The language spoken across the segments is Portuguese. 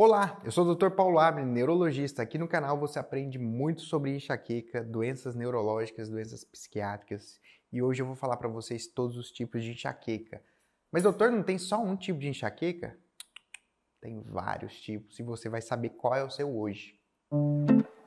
Olá, eu sou o Dr. Paulo Abre, neurologista. Aqui no canal você aprende muito sobre enxaqueca, doenças neurológicas, doenças psiquiátricas e hoje eu vou falar para vocês todos os tipos de enxaqueca. Mas doutor, não tem só um tipo de enxaqueca? Tem vários tipos e você vai saber qual é o seu hoje. Música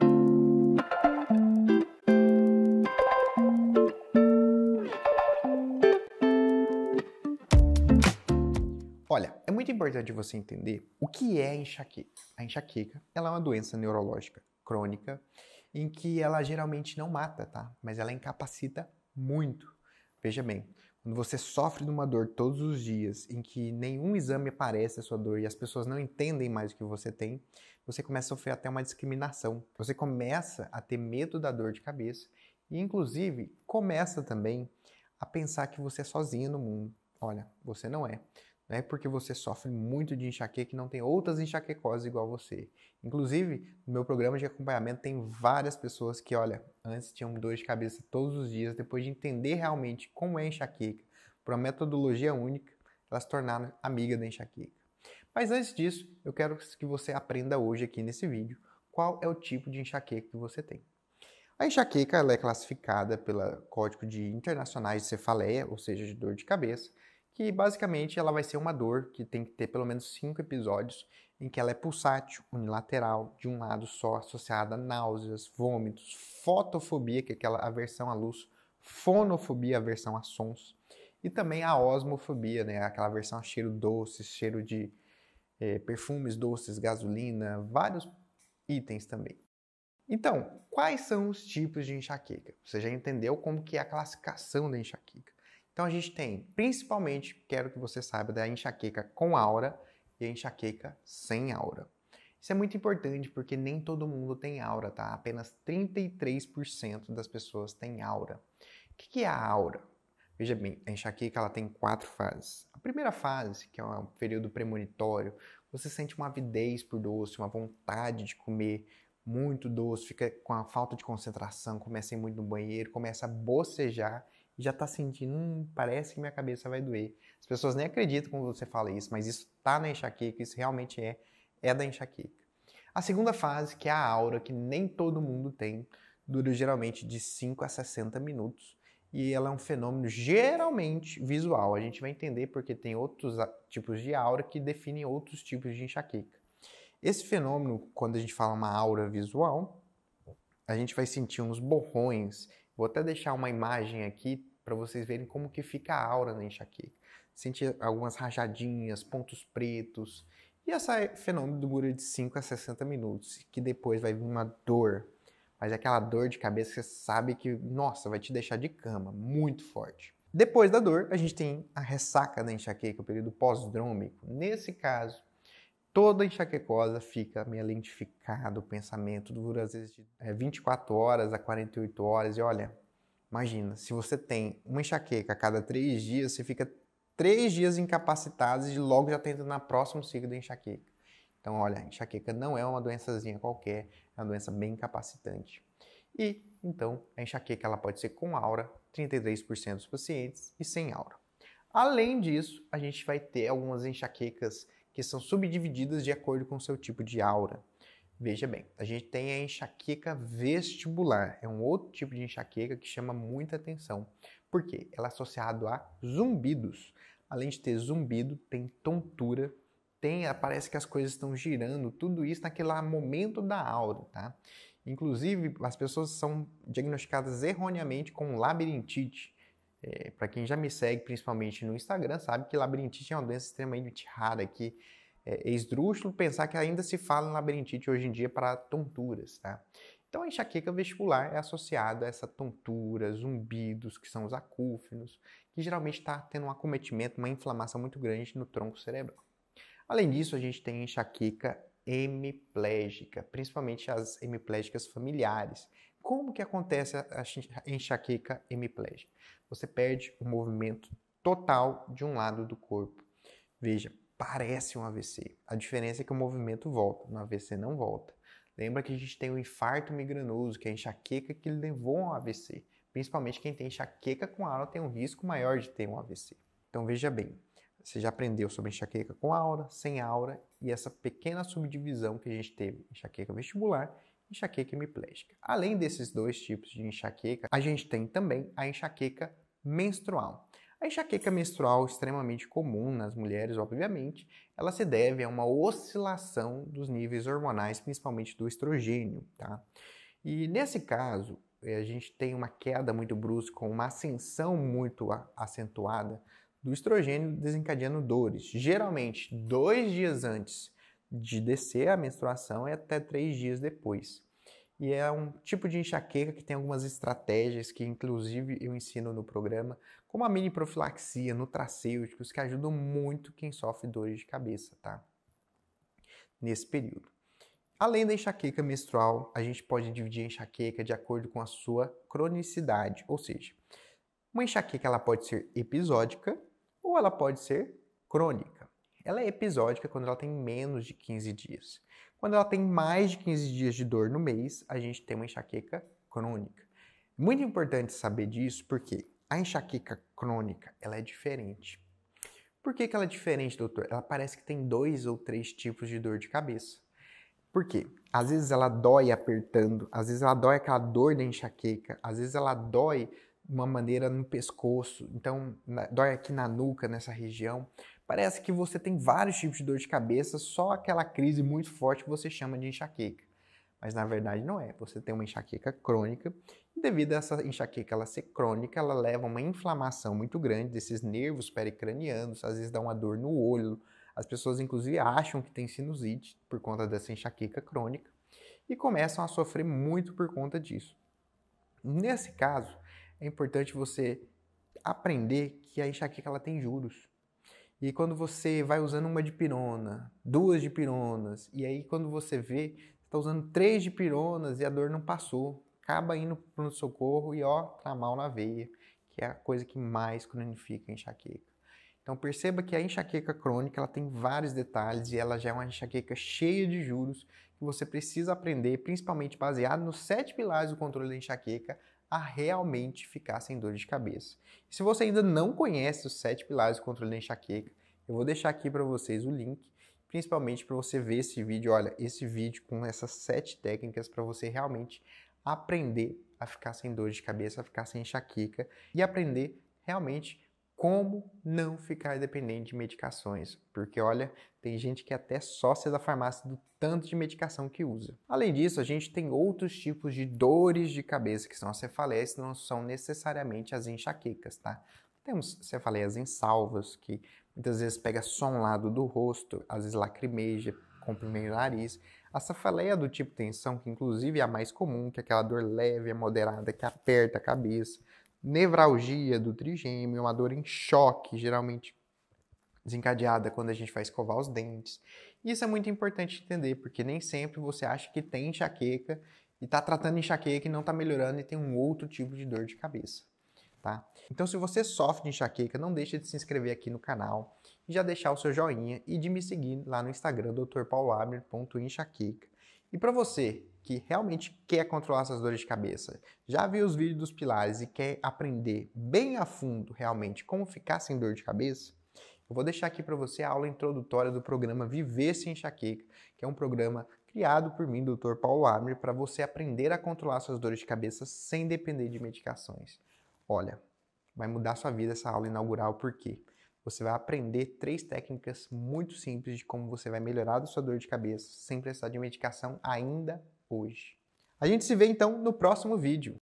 importante você entender o que é enxaqueca. A enxaqueca ela é uma doença neurológica crônica em que ela geralmente não mata, tá? Mas ela incapacita muito. Veja bem, quando você sofre de uma dor todos os dias, em que nenhum exame aparece a sua dor e as pessoas não entendem mais o que você tem, você começa a sofrer até uma discriminação. Você começa a ter medo da dor de cabeça e, inclusive, começa também a pensar que você é sozinho no mundo. Olha, você não é. Não é porque você sofre muito de enxaqueca e não tem outras enxaquecoses igual você. Inclusive, no meu programa de acompanhamento tem várias pessoas que, olha, antes tinham dor de cabeça todos os dias, depois de entender realmente como é enxaqueca, por uma metodologia única, elas se tornaram amiga da enxaqueca. Mas antes disso, eu quero que você aprenda hoje aqui nesse vídeo qual é o tipo de enxaqueca que você tem. A enxaqueca ela é classificada pelo Código de Internacionais de Cefaleia, ou seja, de dor de cabeça, que basicamente ela vai ser uma dor que tem que ter pelo menos cinco episódios em que ela é pulsátil, unilateral, de um lado só, associada a náuseas, vômitos, fotofobia, que é aquela aversão à luz, fonofobia, aversão a sons, e também a osmofobia, né, aquela aversão a cheiro doce, cheiro de é, perfumes doces, gasolina, vários itens também. Então, quais são os tipos de enxaqueca? Você já entendeu como que é a classificação da enxaqueca. Então a gente tem, principalmente, quero que você saiba da enxaqueca com aura e a enxaqueca sem aura. Isso é muito importante porque nem todo mundo tem aura, tá? Apenas 33% das pessoas têm aura. O que é a aura? Veja bem, a enxaqueca ela tem quatro fases. A primeira fase, que é um período premonitório, você sente uma avidez por doce, uma vontade de comer muito doce, fica com a falta de concentração, começa a ir muito no banheiro, começa a bocejar já está sentindo, hum, parece que minha cabeça vai doer. As pessoas nem acreditam quando você fala isso, mas isso está na enxaqueca, isso realmente é, é da enxaqueca. A segunda fase, que é a aura, que nem todo mundo tem, dura geralmente de 5 a 60 minutos e ela é um fenômeno geralmente visual. A gente vai entender porque tem outros tipos de aura que definem outros tipos de enxaqueca. Esse fenômeno, quando a gente fala uma aura visual, a gente vai sentir uns borrões. Vou até deixar uma imagem aqui para vocês verem como que fica a aura na enxaqueca. Sentir algumas rajadinhas, pontos pretos. E esse é, fenômeno dura de 5 a 60 minutos, que depois vai vir uma dor. Mas é aquela dor de cabeça que você sabe que, nossa, vai te deixar de cama, muito forte. Depois da dor, a gente tem a ressaca da enxaqueca, o período pós-drômico. Nesse caso, toda enxaquecosa fica meio lentificada, o pensamento dura às vezes de 24 é, horas a 48 horas. E olha, Imagina, se você tem uma enxaqueca a cada três dias, você fica três dias incapacitado e logo já tenta tá na próxima ciclo enxaqueca. Então, olha, enxaqueca não é uma doençazinha qualquer, é uma doença bem incapacitante. E, então, a enxaqueca ela pode ser com aura, 33% dos pacientes, e sem aura. Além disso, a gente vai ter algumas enxaquecas que são subdivididas de acordo com o seu tipo de aura. Veja bem, a gente tem a enxaqueca vestibular, é um outro tipo de enxaqueca que chama muita atenção. Por quê? Ela é associada a zumbidos. Além de ter zumbido, tem tontura, tem, parece que as coisas estão girando, tudo isso naquele momento da aura, tá? Inclusive, as pessoas são diagnosticadas erroneamente com labirintite. É, Para quem já me segue, principalmente no Instagram, sabe que labirintite é uma doença extremamente rara que é, é, esdrúxulo pensar que ainda se fala em labirintite hoje em dia para tonturas, tá? Então, a enxaqueca vestibular é associada a essa tontura, zumbidos, que são os acúfenos, que geralmente está tendo um acometimento, uma inflamação muito grande no tronco cerebral. Além disso, a gente tem enxaqueca hemiplégica, principalmente as hemiplégicas familiares. Como que acontece a enxaqueca hemiplégica? Você perde o movimento total de um lado do corpo. Veja, parece um AVC. A diferença é que o movimento volta, no AVC não volta. Lembra que a gente tem o infarto migranoso, que é a enxaqueca que levou a um AVC. Principalmente quem tem enxaqueca com aura tem um risco maior de ter um AVC. Então veja bem, você já aprendeu sobre enxaqueca com aura, sem aura e essa pequena subdivisão que a gente teve, enxaqueca vestibular e enxaqueca hemiplégica. Além desses dois tipos de enxaqueca, a gente tem também a enxaqueca menstrual. A enxaqueca menstrual, extremamente comum nas mulheres, obviamente, ela se deve a uma oscilação dos níveis hormonais, principalmente do estrogênio, tá? E nesse caso, eh, a gente tem uma queda muito brusca, uma ascensão muito acentuada do estrogênio desencadeando dores. Geralmente, dois dias antes de descer a menstruação e até três dias depois. E é um tipo de enxaqueca que tem algumas estratégias que, inclusive, eu ensino no programa, como a mini profilaxia, nutracêuticos, que ajudam muito quem sofre dores de cabeça, tá? Nesse período. Além da enxaqueca menstrual, a gente pode dividir a enxaqueca de acordo com a sua cronicidade, ou seja, uma enxaqueca ela pode ser episódica ou ela pode ser crônica. Ela é episódica quando ela tem menos de 15 dias. Quando ela tem mais de 15 dias de dor no mês, a gente tem uma enxaqueca crônica. Muito importante saber disso porque a enxaqueca crônica ela é diferente. Por que, que ela é diferente, doutor? Ela parece que tem dois ou três tipos de dor de cabeça. Por quê? Às vezes ela dói apertando, às vezes ela dói aquela dor da enxaqueca, às vezes ela dói de uma maneira no pescoço, então dói aqui na nuca, nessa região. Parece que você tem vários tipos de dor de cabeça, só aquela crise muito forte que você chama de enxaqueca. Mas na verdade não é. Você tem uma enxaqueca crônica e devido a essa enxaqueca ela ser crônica, ela leva a uma inflamação muito grande desses nervos pericranianos, às vezes dá uma dor no olho. As pessoas inclusive acham que tem sinusite por conta dessa enxaqueca crônica e começam a sofrer muito por conta disso. Nesse caso, é importante você aprender que a enxaqueca ela tem juros. E quando você vai usando uma dipirona, duas dipironas, e aí quando você vê, está usando três dipironas e a dor não passou, acaba indo para o socorro e ó, tá mal na veia, que é a coisa que mais cronifica a enxaqueca. Então perceba que a enxaqueca crônica ela tem vários detalhes e ela já é uma enxaqueca cheia de juros que você precisa aprender, principalmente baseado nos sete pilares do controle da enxaqueca, a realmente ficar sem dor de cabeça. E se você ainda não conhece os sete pilares do controle da enxaqueca, eu vou deixar aqui para vocês o link, principalmente para você ver esse vídeo. Olha, esse vídeo com essas sete técnicas para você realmente aprender a ficar sem dor de cabeça, a ficar sem enxaqueca e aprender realmente como não ficar dependente de medicações, porque olha, tem gente que é até sócia da farmácia do tanto de medicação que usa. Além disso, a gente tem outros tipos de dores de cabeça que são as cefaleias, não são necessariamente as enxaquecas, tá? Temos cefaleias insalvas, que muitas vezes pega só um lado do rosto, às vezes lacrimeja, comprime o nariz. A cefaleia do tipo tensão, que inclusive é a mais comum, que é aquela dor leve, é moderada, que aperta a cabeça nevralgia do trigêmeo, uma dor em choque, geralmente desencadeada quando a gente vai escovar os dentes. isso é muito importante entender, porque nem sempre você acha que tem enxaqueca e está tratando enxaqueca e não está melhorando e tem um outro tipo de dor de cabeça. Tá? Então, se você sofre de enxaqueca, não deixe de se inscrever aqui no canal e já deixar o seu joinha e de me seguir lá no Instagram, drpaulabre.enxaqueca. E para você que realmente quer controlar essas dores de cabeça, já viu os vídeos dos pilares e quer aprender bem a fundo realmente como ficar sem dor de cabeça, eu vou deixar aqui para você a aula introdutória do programa Viver Sem Enxaqueca, que é um programa criado por mim, Dr. Paulo Abner, para você aprender a controlar suas dores de cabeça sem depender de medicações. Olha, vai mudar sua vida essa aula inaugural, por quê? Você vai aprender três técnicas muito simples de como você vai melhorar a sua dor de cabeça sem precisar de medicação ainda hoje. A gente se vê então no próximo vídeo.